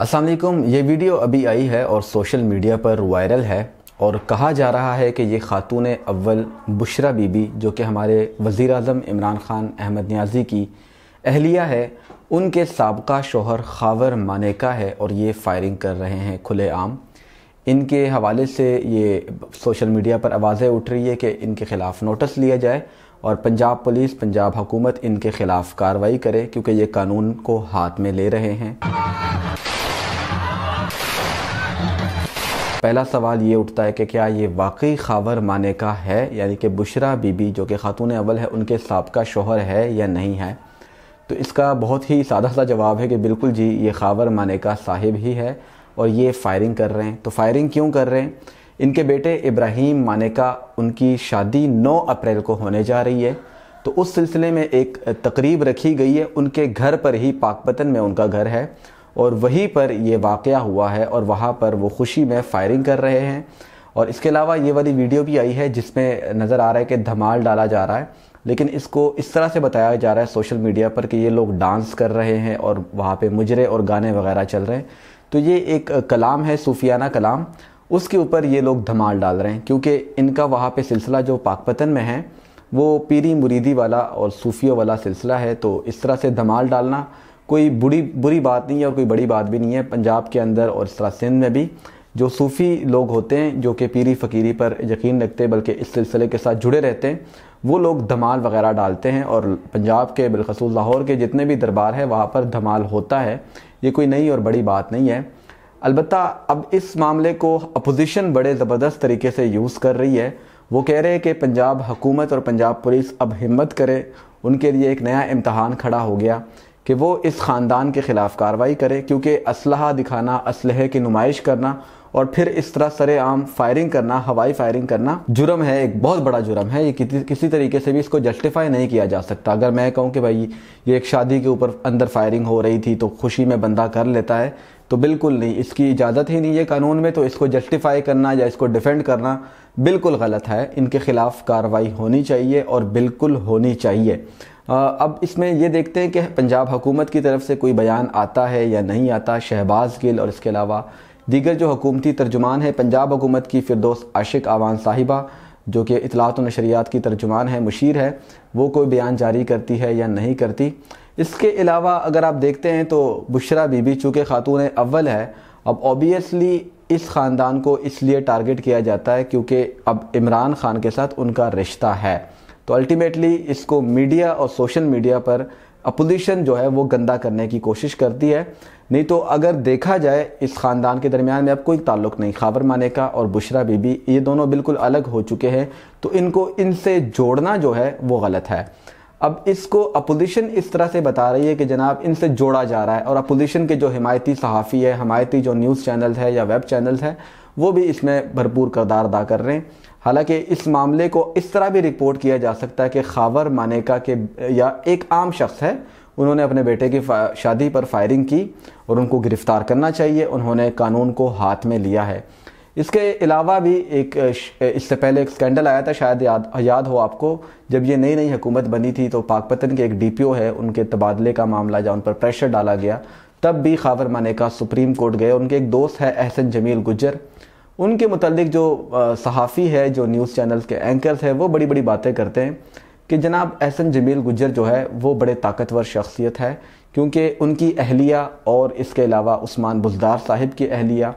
असलम ये वीडियो अभी आई है और सोशल मीडिया पर वायरल है और कहा जा रहा है कि ये खातून अव्वल बुशरा बीबी जो कि हमारे वज़ी अजम इमरान ख़ान अहमद न्याजी की अहलिया है उनके सबका शोहर खावर मानेका है और ये फायरिंग कर रहे हैं खुलेआम इनके हवाले से ये सोशल मीडिया पर आवाज़ें उठ रही है कि इनके ख़िलाफ़ नोटिस लिया जाए और पंजाब पुलिस पंजाब हुकूमत इनके ख़िलाफ़ कार्रवाई करे क्योंकि ये कानून को हाथ में ले रहे हैं पहला सवाल ये उठता है कि क्या ये वाकई खावर माने का है यानी कि बुशरा बीबी जो कि खातून अवल है उनके सबका शोहर है या नहीं है तो इसका बहुत ही सादा सा जवाब है कि बिल्कुल जी ये खावर माने का साहिब ही है और ये फायरिंग कर रहे हैं तो फायरिंग क्यों कर रहे हैं इनके बेटे इब्राहिम मानेका उनकी शादी 9 अप्रैल को होने जा रही है तो उस सिलसिले में एक तकरीब रखी गई है उनके घर पर ही पाकपतन में उनका घर है और वहीं पर यह वाक़ हुआ है और वहाँ पर वो खुशी में फायरिंग कर रहे हैं और इसके अलावा ये वाली वीडियो भी आई है जिसमें नज़र आ रहा है कि धमाल डाला जा रहा है लेकिन इसको इस तरह से बताया जा रहा है सोशल मीडिया पर कि ये लोग डांस कर रहे हैं और वहाँ पे मुजरे और गाने वगैरह चल रहे हैं तो ये एक कलाम है सूफियाना कलाम उसके ऊपर ये लोग धमाल डाल रहे हैं क्योंकि इनका वहाँ पर सिलसिला जो पाकपतन में है वो पीरी मुरीदी वाला और सूफियों वाला सिलसिला है तो इस तरह से धमाल डालना कोई बुरी बुरी बात नहीं है और कोई बड़ी बात भी नहीं है पंजाब के अंदर और इस तरह सिंध में भी जो सूफ़ी लोग होते हैं जो कि पीरी फ़कीरी पर यकीन रखते हैं बल्कि इस सिलसिले के साथ जुड़े रहते हैं वो लोग धमाल वगैरह डालते हैं और पंजाब के बिलखसूस लाहौर के जितने भी दरबार है वहाँ पर धमाल होता है ये कोई नई और बड़ी बात नहीं है अलबत् अब इस मामले को अपोजिशन बड़े ज़बरदस्त तरीके से यूज़ कर रही है वो कह रहे हैं कि पंजाब हुकूमत और पंजाब पुलिस अब हिम्मत करे उनके लिए एक नया इम्तहान खड़ा हो गया कि वो इस ख़ानदान के ख़िलाफ़ कार्रवाई करे क्योंकि असलहा दिखाना असलहे की नुमाइश करना और फिर इस तरह सरेआम फायरिंग करना हवाई फायरिंग करना जुर्म है एक बहुत बड़ा जुर्म है ये किसी तरीके से भी इसको जस्टिफाई नहीं किया जा सकता अगर मैं कहूँ कि भाई ये एक शादी के ऊपर अंदर फायरिंग हो रही थी तो खुशी में बंदा कर लेता है तो बिल्कुल नहीं इसकी इजाज़त ही नहीं है कानून में तो इसको जस्टिफाई करना या इसको डिफेंड करना बिल्कुल गलत है इनके ख़िलाफ़ कार्रवाई होनी चाहिए और बिल्कुल होनी चाहिए अब इसमें ये देखते हैं कि पंजाब हुकूमत की तरफ से कोई बयान आता है या नहीं आता शहबाज गिल और इसके अलावा दीगर जो हकूमती तर्जुमान है पंजाब हुकूमत की फिरदोस आशिक आवान साहिबा जो कि इतलात नशरियात की तर्जुमान है मुशीर है वो कोई बयान जारी करती है या नहीं करती इसके अलावा अगर आप देखते हैं तो बुशरा बीबी चूँकि ख़ातून अव्वल है अब ऑबियसली इस ख़ानदान को इसलिए टारगेट किया जाता है क्योंकि अब इमरान ख़ान के साथ उनका रिश्ता है तो अल्टीमेटली इसको मीडिया और सोशल मीडिया पर अपोजिशन जो है वो गंदा करने की कोशिश करती है नहीं तो अगर देखा जाए इस ख़ानदान के दरमियान में अब कोई ताल्लुक नहीं खाबर माने का और बुशरा बीबी ये दोनों बिल्कुल अलग हो चुके हैं तो इनको इनसे जोड़ना जो है वो गलत है अब इसको अपोजिशन इस तरह से बता रही है कि जनाब इनसे जोड़ा जा रहा है और अपोजिशन के जो हिमायती सहाफ़ी है हमायती जो न्यूज़ चैनल है या वेब चैनल है वो भी इसमें भरपूर करदार अदा कर रहे हैं हालांकि इस मामले को इस तरह भी रिपोर्ट किया जा सकता है कि खावर मानेका के या एक आम शख्स है उन्होंने अपने बेटे की शादी पर फायरिंग की और उनको गिरफ़्तार करना चाहिए उन्होंने कानून को हाथ में लिया है इसके अलावा भी एक इससे पहले एक स्कैंडल आया था शायद याद याद हो आपको जब ये नई नई हुकूमत बनी थी तो पाकपतन के एक डीपीओ है उनके तबादले का मामला जहाँ उन पर प्रेशर डाला गया तब भी खावर मानेका सुप्रीम कोर्ट गए उनके एक दोस्त है एहसन जमील गुजर उनके मतलब जो सहाफ़ी है जो न्यूज़ चैनल्स के एंकर्स हैं वो बड़ी बड़ी बातें करते हैं कि जनाब एहसन जमील गुजर जो है वो बड़े ताकतवर शख्सियत है क्योंकि उनकी अहलिया और इसके अलावा उस्मान बुजदार साहिब की अहलिया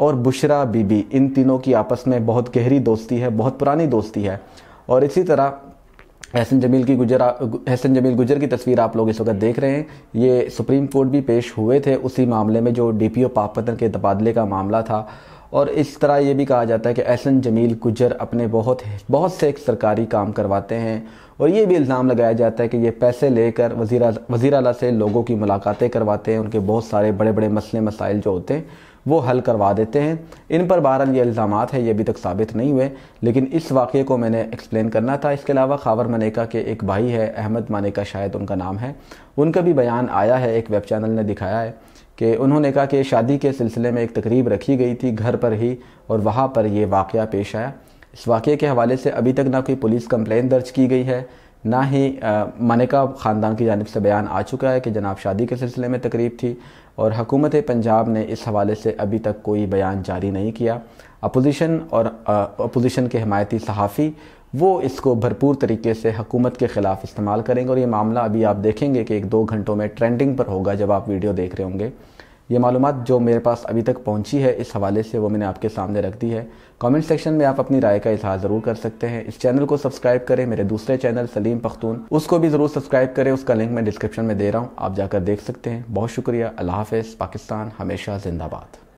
और बुशरा बीबी इन तीनों की आपस में बहुत गहरी दोस्ती है बहुत पुरानी दोस्ती है और इसी तरह हसन जमील की गुजर हसन जमील गुजर की तस्वीर आप लोग इस वक्त देख रहे हैं ये सुप्रीम कोर्ट भी पेश हुए थे उसी मामले में जो डीपीओ पापतन के तबादले का मामला था और इस तरह ये भी कहा जाता है कि एहसन जमील गुजर अपने बहुत बहुत से सरकारी काम करवाते हैं और ये भी इल्ज़ाम लगाया जाता है कि ये पैसे लेकर वज़ी वज़ी अला से लोगों की मुलाकातें करवाते हैं उनके बहुत सारे बड़े बड़े मसले मसाइल जो होते हैं वो हल करवा देते हैं इन पर बहरहाल ये इल्ज़ाम है ये अभी तक साबित नहीं हुए लेकिन इस वाक़े को मैंने एक्सप्लेन करना था इसके अलावा खावर मनेका के एक भाई है अहमद मनेका शायद उनका नाम है उनका भी बयान आया है एक वेब चैनल ने दिखाया है कि उन्होंने कहा कि शादी के सिलसिले में एक तकरीब रखी गई थी घर पर ही और वहाँ पर यह वाक़ पेश आया इस वाक़े के हवाले से अभी तक ना कोई पुलिस कंप्लेंट दर्ज की गई है ना ही मनिका ख़ानदान की जानब से बयान आ चुका है कि जनाब शादी के सिलसिले में तकरीब थी और हकूमत पंजाब ने इस हवाले से अभी तक कोई बयान जारी नहीं किया अपोजिशन और अपोजिशन के हमायती सहाफ़ी वो इसको भरपूर तरीके से हुकूमत के ख़िलाफ़ इस्तेमाल करेंगे और ये मामला अभी आप देखेंगे कि एक दो घंटों में ट्रेंडिंग पर होगा जब आप वीडियो देख रहे होंगे ये मालूम जो मेरे पास अभी तक पहुंची है इस हवाले से वो मैंने आपके सामने रख दी है कमेंट सेक्शन में आप अपनी राय का इजहार ज़रूर कर सकते हैं इस चैनल को सब्सक्राइब करें मेरे दूसरे चैनल सलीम पख्तून उसको भी ज़रूर सब्सक्राइब करें उसका लिंक मैं डिस्क्रिप्शन में दे रहा हूँ आप जाकर देख सकते हैं बहुत शुक्रिया अल्लाह हाफ़ पाकिस्तान हमेशा जिंदाबाद